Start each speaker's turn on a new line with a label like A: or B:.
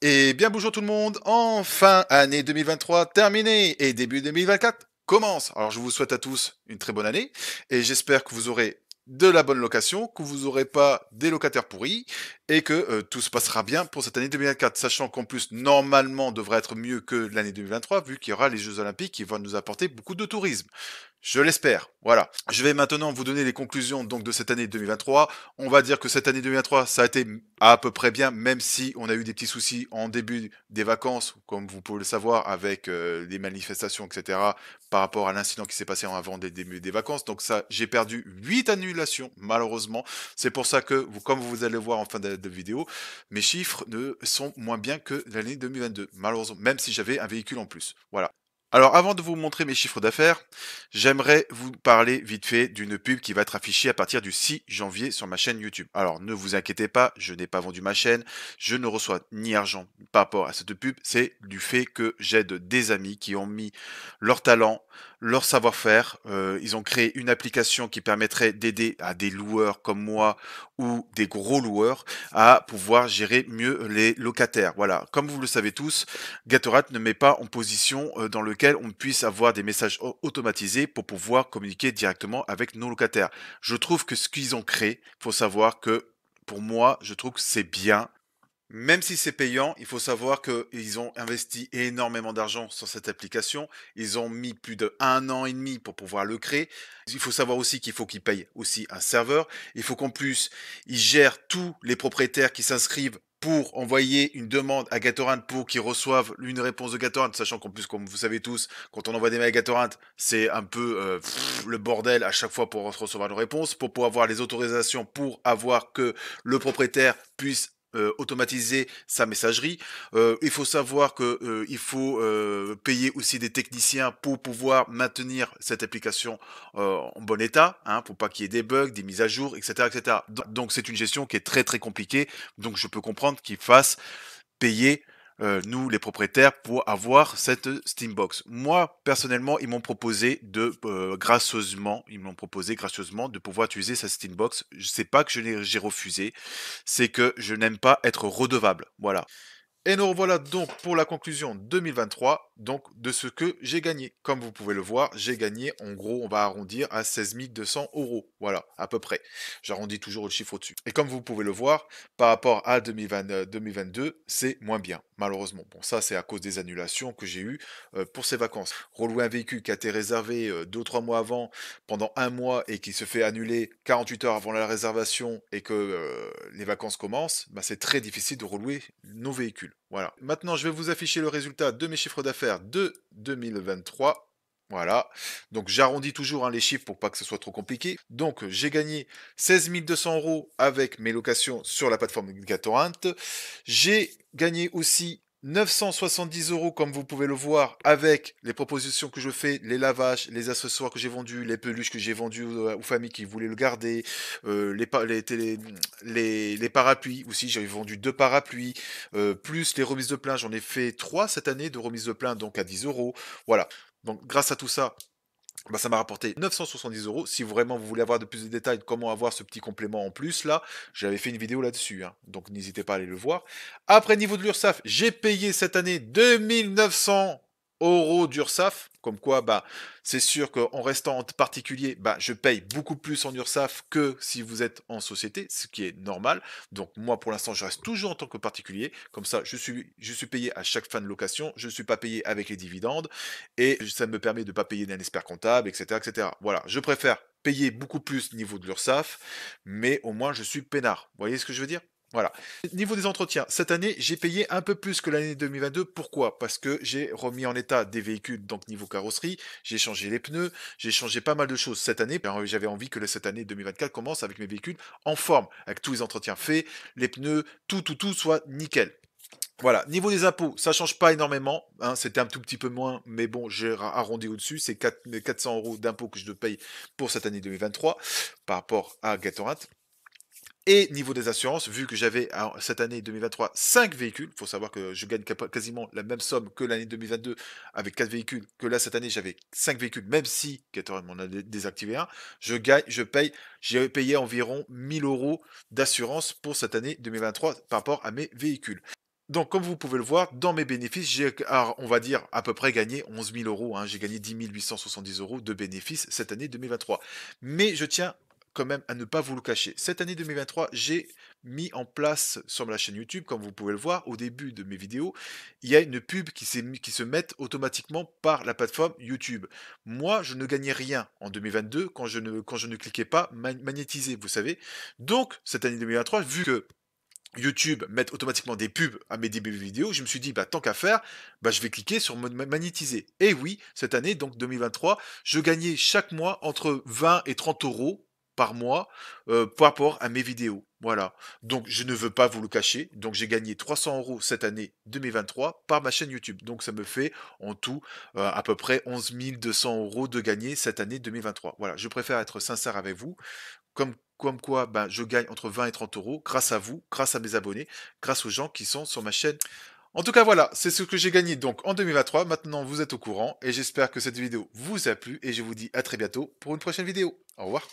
A: Et bien bonjour tout le monde, enfin année 2023 terminée et début 2024 commence. Alors je vous souhaite à tous une très bonne année et j'espère que vous aurez de la bonne location, que vous n'aurez pas des locataires pourris et que euh, tout se passera bien pour cette année 2024, sachant qu'en plus normalement devrait être mieux que l'année 2023 vu qu'il y aura les Jeux Olympiques qui vont nous apporter beaucoup de tourisme. Je l'espère. Voilà. Je vais maintenant vous donner les conclusions donc de cette année 2023. On va dire que cette année 2023, ça a été à peu près bien, même si on a eu des petits soucis en début des vacances, comme vous pouvez le savoir, avec euh, les manifestations, etc., par rapport à l'incident qui s'est passé en avant des début des vacances. Donc ça, j'ai perdu 8 annulations, malheureusement. C'est pour ça que, comme vous allez voir en fin de, de vidéo, mes chiffres ne sont moins bien que l'année 2022, malheureusement, même si j'avais un véhicule en plus. Voilà. Alors avant de vous montrer mes chiffres d'affaires, j'aimerais vous parler vite fait d'une pub qui va être affichée à partir du 6 janvier sur ma chaîne YouTube. Alors ne vous inquiétez pas, je n'ai pas vendu ma chaîne, je ne reçois ni argent par rapport à cette pub, c'est du fait que j'aide des amis qui ont mis leur talent, leur savoir-faire. Euh, ils ont créé une application qui permettrait d'aider à des loueurs comme moi ou des gros loueurs à pouvoir gérer mieux les locataires. Voilà, comme vous le savez tous, Gatorade ne met pas en position euh, dans lequel on puisse avoir des messages automatisés pour pouvoir communiquer directement avec nos locataires. Je trouve que ce qu'ils ont créé, faut savoir que pour moi, je trouve que c'est bien même si c'est payant, il faut savoir qu'ils ont investi énormément d'argent sur cette application. Ils ont mis plus de un an et demi pour pouvoir le créer. Il faut savoir aussi qu'il faut qu'ils payent aussi un serveur. Il faut qu'en plus, ils gèrent tous les propriétaires qui s'inscrivent pour envoyer une demande à Gatorade pour qu'ils reçoivent une réponse de Gatorade, sachant qu'en plus, comme vous savez tous, quand on envoie des mails à Gatorade, c'est un peu euh, le bordel à chaque fois pour recevoir une réponse, pour pouvoir avoir les autorisations, pour avoir que le propriétaire puisse euh, automatiser sa messagerie. Euh, il faut savoir que euh, il faut payer aussi des techniciens pour pouvoir maintenir cette application en bon état, hein, pour pas qu'il y ait des bugs, des mises à jour, etc., etc. Donc c'est une gestion qui est très très compliquée. Donc je peux comprendre qu'il fasse payer euh, nous, les propriétaires, pour avoir cette Steambox. Moi, personnellement, ils m'ont proposé de euh, gracieusement, ils m'ont proposé gracieusement de pouvoir utiliser cette Steambox. Je sais pas que j'ai refusé, c'est que je n'aime pas être redevable. Voilà. Et nous revoilà donc pour la conclusion 2023, donc de ce que j'ai gagné. Comme vous pouvez le voir, j'ai gagné, en gros, on va arrondir à 16 200 euros. Voilà, à peu près. J'arrondis toujours le chiffre au-dessus. Et comme vous pouvez le voir, par rapport à 2022, euh, c'est moins bien malheureusement. Bon, ça, c'est à cause des annulations que j'ai eues euh, pour ces vacances. Relouer un véhicule qui a été réservé 2-3 euh, mois avant, pendant un mois, et qui se fait annuler 48 heures avant la réservation et que euh, les vacances commencent, bah, c'est très difficile de relouer nos véhicules. Voilà. Maintenant, je vais vous afficher le résultat de mes chiffres d'affaires de 2023 voilà. Donc j'arrondis toujours hein, les chiffres pour pas que ce soit trop compliqué. Donc j'ai gagné 16 200 euros avec mes locations sur la plateforme Gatorant. J'ai gagné aussi 970 euros, comme vous pouvez le voir, avec les propositions que je fais, les lavages, les accessoires que j'ai vendus, les peluches que j'ai vendues aux, euh, familles qui voulaient le garder, euh, les, parapluies aussi, j'ai vendu deux parapluies, euh, plus les remises de plein, j'en ai fait trois cette année de remises de plein, donc à 10 euros. Voilà. Donc grâce à tout ça, bah, ça m'a rapporté 970 euros. Si vraiment vous voulez avoir de plus de détails, comment avoir ce petit complément en plus, là, j'avais fait une vidéo là-dessus. Hein. donc n'hésitez pas à aller le voir. Après, niveau de l'URSSAF, j'ai payé cette année 2900 euros d'URSAF, comme quoi bah, c'est sûr qu'en restant en particulier, bah, je paye beaucoup plus en URSAF que si vous êtes en société, ce qui est normal. Donc moi pour l'instant je reste toujours en tant que particulier, comme ça je suis, je suis payé à chaque fin de location, je ne suis pas payé avec les dividendes, et ça me permet de ne pas payer d'un expert comptable, etc., etc. Voilà, je préfère payer beaucoup plus niveau de l'URSAF, mais au moins je suis peinard. Vous voyez ce que je veux dire voilà. Niveau des entretiens, cette année, j'ai payé un peu plus que l'année 2022. Pourquoi Parce que j'ai remis en état des véhicules, donc niveau carrosserie, j'ai changé les pneus, j'ai changé pas mal de choses cette année. Ben, j'avais envie que cette année 2024 commence avec mes véhicules en forme, avec tous les entretiens faits, les pneus, tout, tout, tout soit nickel. Voilà, niveau des impôts, ça change pas énormément. Hein. C'était un tout petit peu moins, mais bon, j'ai arrondi au-dessus. C'est 400 euros d'impôts que je paye pour cette année 2023 par rapport à Gatorade. Et niveau des assurances, vu que j'avais cette année 2023 5 véhicules, il faut savoir que je gagne quasiment la même somme que l'année 2022 avec 4 véhicules, que là cette année j'avais 5 véhicules, même si Caterham m'en a désactivé un, je gagne, je paye, j'ai payé environ 1000 euros d'assurance pour cette année 2023 par rapport à mes véhicules. Donc, comme vous pouvez le voir, dans mes bénéfices, j'ai, on va dire, à peu près gagné 11 000 euros. Hein, j'ai gagné 10 870 euros de bénéfices cette année 2023. Mais je tiens même à ne pas vous le cacher. Cette année 2023, j'ai mis en place sur la chaîne YouTube, comme vous pouvez le voir, au début de mes vidéos, il y a une pub qui, s'est qui se met automatiquement par la plateforme YouTube. Moi, je ne gagnais rien en 2022 quand je ne, quand je ne cliquais pas magnétiser, vous savez. Donc, cette année 2023, vu que YouTube met automatiquement des pubs à mes débuts vidéo, je me suis dit, bah, tant qu'à faire, bah, je vais cliquer sur magnétiser. Et oui, cette année, donc 2023, je gagnais chaque mois entre 20 et 30 euros par mois euh, par rapport à mes vidéos. Voilà. Donc je ne veux pas vous le cacher. Donc j'ai gagné 300 euros cette année 2023 par ma chaîne YouTube. Donc ça me fait en tout euh, à peu près 11 200 euros de gagner cette année 2023. Voilà. Je préfère être sincère avec vous. Comme, comme quoi, ben, je gagne entre 20 et 30 euros grâce à vous, grâce à mes abonnés, grâce aux gens qui sont sur ma chaîne. En tout cas, voilà, c'est ce que j'ai gagné donc en 2023. Maintenant, vous êtes au courant et j'espère que cette vidéo vous a plu et je vous dis à très bientôt pour une prochaine vidéo. Au revoir.